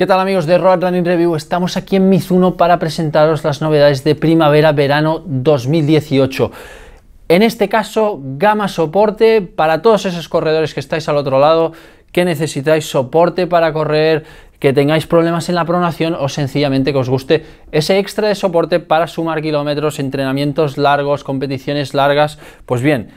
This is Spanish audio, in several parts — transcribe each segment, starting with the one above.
¿Qué tal amigos de Road Running Review? Estamos aquí en Mizuno para presentaros las novedades de primavera-verano 2018. En este caso, gama soporte para todos esos corredores que estáis al otro lado, que necesitáis soporte para correr, que tengáis problemas en la pronación o sencillamente que os guste ese extra de soporte para sumar kilómetros, entrenamientos largos, competiciones largas. Pues bien,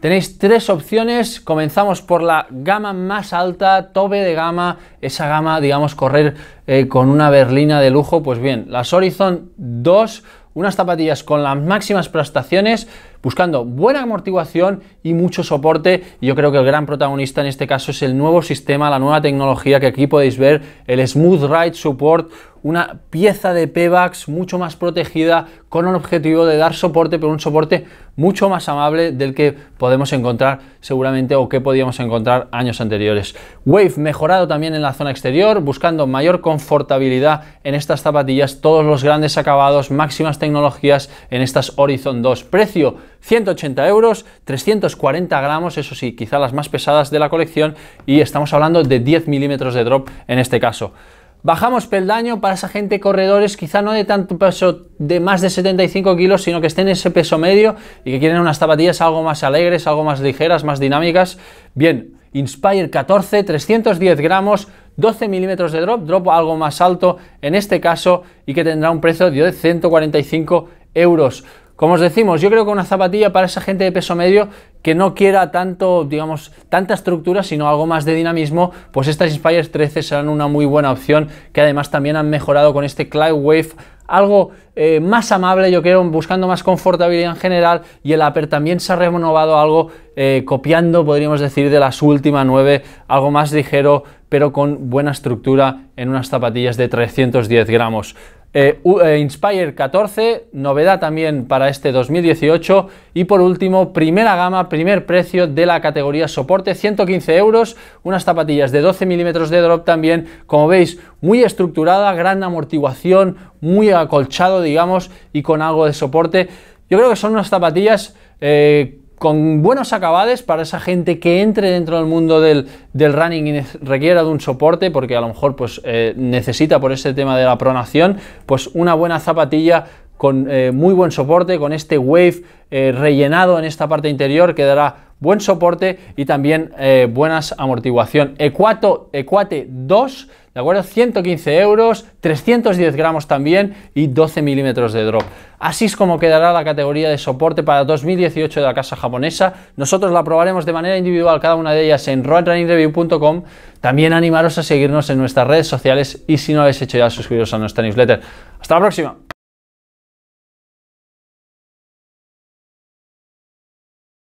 Tenéis tres opciones, comenzamos por la gama más alta, tope de gama, esa gama, digamos, correr eh, con una berlina de lujo, pues bien, las Horizon 2, unas zapatillas con las máximas prestaciones, buscando buena amortiguación y mucho soporte. yo creo que el gran protagonista en este caso es el nuevo sistema, la nueva tecnología que aquí podéis ver, el Smooth Ride Support, una pieza de Pebax mucho más protegida con el objetivo de dar soporte, pero un soporte mucho más amable del que podemos encontrar seguramente o que podíamos encontrar años anteriores. Wave mejorado también en la zona exterior, buscando mayor confortabilidad en estas zapatillas, todos los grandes acabados, máximas tecnologías en estas Horizon 2. Precio 180 euros, 340 gramos, eso sí, quizá las más pesadas de la colección, y estamos hablando de 10 milímetros de drop en este caso. Bajamos peldaño para esa gente corredores, quizá no de tanto peso de más de 75 kilos, sino que estén en ese peso medio y que quieren unas zapatillas algo más alegres, algo más ligeras, más dinámicas. Bien, Inspire 14, 310 gramos, 12 milímetros de drop, drop algo más alto en este caso y que tendrá un precio de 145 euros. Como os decimos, yo creo que una zapatilla para esa gente de peso medio que no quiera tanto, digamos, tanta estructura, sino algo más de dinamismo, pues estas Inspire 13 serán una muy buena opción, que además también han mejorado con este Cloud Wave algo eh, más amable, yo creo, buscando más confortabilidad en general y el upper también se ha renovado algo eh, copiando, podríamos decir, de las últimas 9, algo más ligero, pero con buena estructura en unas zapatillas de 310 gramos. Eh, eh, Inspire 14, novedad también para este 2018. Y por último, primera gama, primer precio de la categoría soporte, 115 euros, unas zapatillas de 12 milímetros de drop también, como veis, muy estructurada, gran amortiguación, muy acolchado, digamos, y con algo de soporte. Yo creo que son unas zapatillas... Eh, con buenos acabades para esa gente que entre dentro del mundo del, running y requiera de un soporte, porque a lo mejor pues, eh, necesita por ese tema de la pronación, pues una buena zapatilla con eh, muy buen soporte, con este wave eh, rellenado en esta parte interior que dará buen soporte y también buenas amortiguación. Ecuato, Ecuate 2 ¿de acuerdo? 115 euros, 310 gramos también y 12 milímetros de drop. Así es como quedará la categoría de soporte para 2018 de la casa japonesa. Nosotros la probaremos de manera individual cada una de ellas en roadrunningreview.com. También animaros a seguirnos en nuestras redes sociales y si no habéis hecho ya, suscribiros a nuestra newsletter. Hasta la próxima.